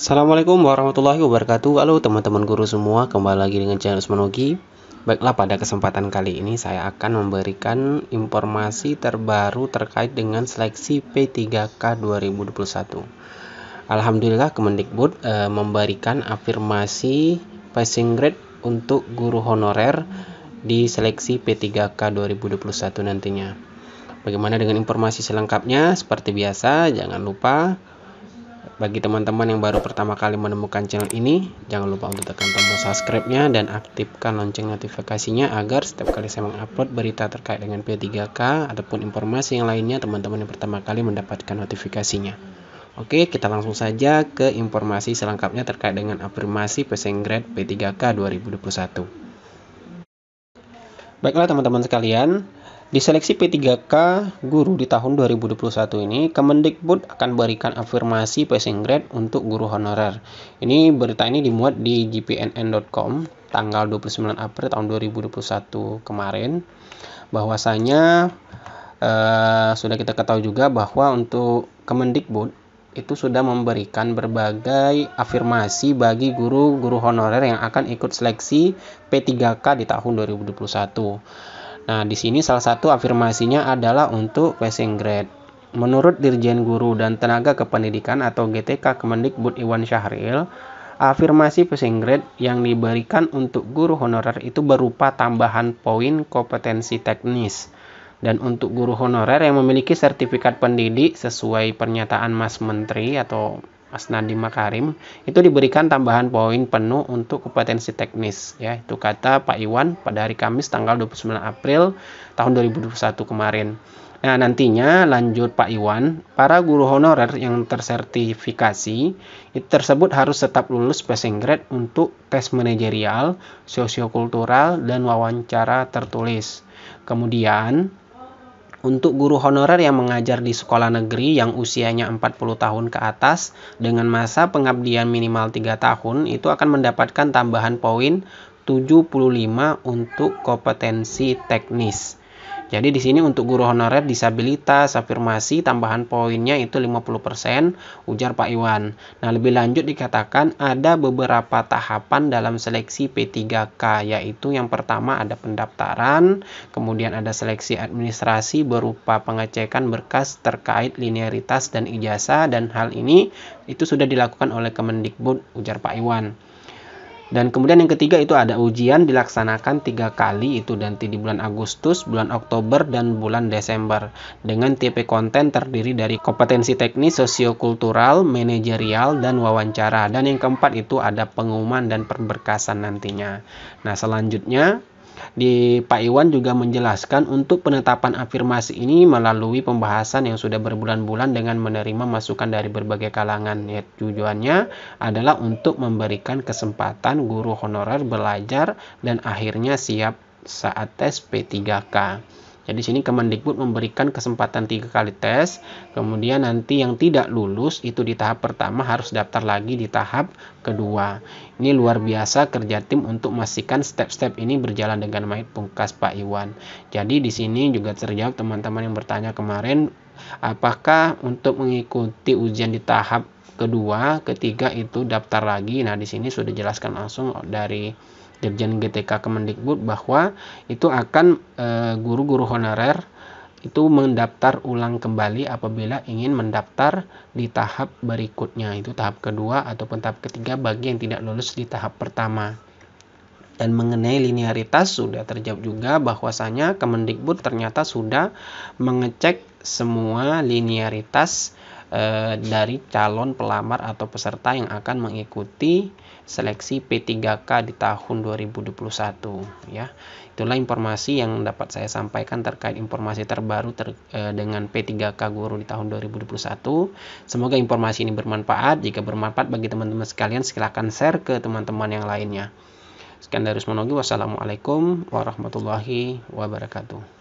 Assalamualaikum warahmatullahi wabarakatuh Halo teman-teman guru semua Kembali lagi dengan channel Usmanogi Baiklah pada kesempatan kali ini Saya akan memberikan informasi terbaru Terkait dengan seleksi P3K 2021 Alhamdulillah Kemendikbud e, Memberikan afirmasi Passing grade untuk guru honorer Di seleksi P3K 2021 nantinya Bagaimana dengan informasi selengkapnya Seperti biasa jangan lupa bagi teman-teman yang baru pertama kali menemukan channel ini, jangan lupa untuk tekan tombol subscribe-nya dan aktifkan lonceng notifikasinya agar setiap kali saya mengupload berita terkait dengan P3K ataupun informasi yang lainnya teman-teman yang pertama kali mendapatkan notifikasinya. Oke, kita langsung saja ke informasi selengkapnya terkait dengan afirmasi passing grade P3K 2021. Baiklah teman-teman sekalian, di seleksi P3K guru di tahun 2021 ini, Kemendikbud akan berikan afirmasi passing grade untuk guru honorer. Ini berita ini dimuat di gpnn.com tanggal 29 April tahun 2021 kemarin. Bahwasanya eh, sudah kita ketahui juga bahwa untuk Kemendikbud itu sudah memberikan berbagai afirmasi bagi guru-guru honorer yang akan ikut seleksi P3K di tahun 2021. Nah, di sini salah satu afirmasinya adalah untuk passing grade. Menurut Dirjen Guru dan Tenaga Kependidikan atau GTK Kemendikbud Iwan Syahril, afirmasi passing grade yang diberikan untuk guru honorer itu berupa tambahan poin kompetensi teknis. Dan untuk guru honorer yang memiliki sertifikat pendidik sesuai pernyataan Mas Menteri atau Asnadi Makarim itu diberikan tambahan poin penuh untuk kompetensi teknis ya itu kata Pak Iwan pada hari Kamis tanggal 29 April tahun 2021 kemarin. Nah, nantinya lanjut Pak Iwan, para guru honorer yang tersertifikasi itu tersebut harus tetap lulus passing grade untuk tes manajerial, sosiokultural, dan wawancara tertulis. Kemudian, untuk guru honorer yang mengajar di sekolah negeri yang usianya 40 tahun ke atas dengan masa pengabdian minimal 3 tahun itu akan mendapatkan tambahan poin 75 untuk kompetensi teknis. Jadi di sini untuk guru honorer disabilitas afirmasi tambahan poinnya itu 50% ujar Pak Iwan. Nah, lebih lanjut dikatakan ada beberapa tahapan dalam seleksi P3K yaitu yang pertama ada pendaftaran, kemudian ada seleksi administrasi berupa pengecekan berkas terkait linearitas dan ijazah dan hal ini itu sudah dilakukan oleh Kemendikbud ujar Pak Iwan. Dan kemudian yang ketiga itu ada ujian dilaksanakan tiga kali itu nanti di bulan Agustus, bulan Oktober, dan bulan Desember dengan tipe konten terdiri dari kompetensi teknis, sosiokultural, manajerial, dan wawancara. Dan yang keempat itu ada pengumuman dan perberkasan nantinya. Nah selanjutnya di Pak Iwan juga menjelaskan untuk penetapan afirmasi ini melalui pembahasan yang sudah berbulan-bulan dengan menerima masukan dari berbagai kalangan. Ya, tujuannya adalah untuk memberikan kesempatan guru honorer belajar dan akhirnya siap saat tes P3K. Jadi ya, sini Kemendikbud memberikan kesempatan tiga kali tes, kemudian nanti yang tidak lulus itu di tahap pertama harus daftar lagi di tahap kedua. Ini luar biasa kerja tim untuk memastikan step-step ini berjalan dengan baik pungkas Pak Iwan. Jadi di sini juga terjawab teman-teman yang bertanya kemarin apakah untuk mengikuti ujian di tahap kedua, ketiga itu daftar lagi. Nah, di sini sudah jelaskan langsung dari Dirjen GTK Kemendikbud bahwa itu akan eh, guru-guru honorer itu mendaftar ulang kembali apabila ingin mendaftar di tahap berikutnya itu tahap kedua ataupun tahap ketiga bagi yang tidak lulus di tahap pertama dan mengenai linearitas sudah terjawab juga bahwasanya Kemendikbud ternyata sudah mengecek semua linearitas Eh, dari calon pelamar atau peserta yang akan mengikuti seleksi P3K di tahun 2021 ya. Itulah informasi yang dapat saya sampaikan terkait informasi terbaru ter, e, dengan P3K guru di tahun 2021. Semoga informasi ini bermanfaat. Jika bermanfaat bagi teman-teman sekalian silahkan share ke teman-teman yang lainnya. Sekian dari Usmanogi. Wassalamualaikum warahmatullahi wabarakatuh.